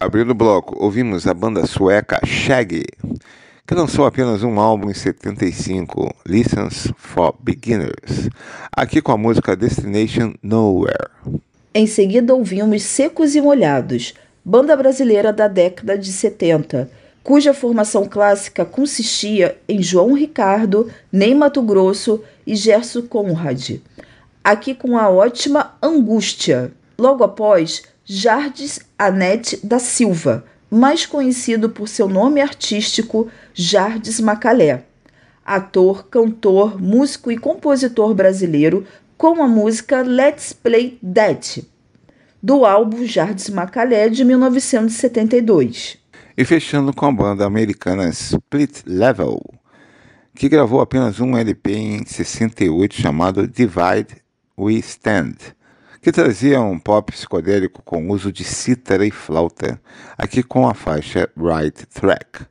Abrindo o bloco, ouvimos a banda sueca Shaggy, que lançou apenas um álbum em 75, License for Beginners, aqui com a música Destination Nowhere. Em seguida ouvimos Secos e Molhados, banda brasileira da década de 70, cuja formação clássica consistia em João Ricardo, Ney Mato Grosso e Gerson Conrad. Aqui com a ótima Angústia. Logo após, Jardes Anete da Silva, mais conhecido por seu nome artístico Jardes Macalé. Ator, cantor, músico e compositor brasileiro com a música Let's Play That, do álbum Jardes Macalé de 1972. E fechando com a banda americana Split Level, que gravou apenas um LP em 68 chamado Divide We Stand que trazia um pop psicodélico com uso de cítara e flauta, aqui com a faixa Right Track.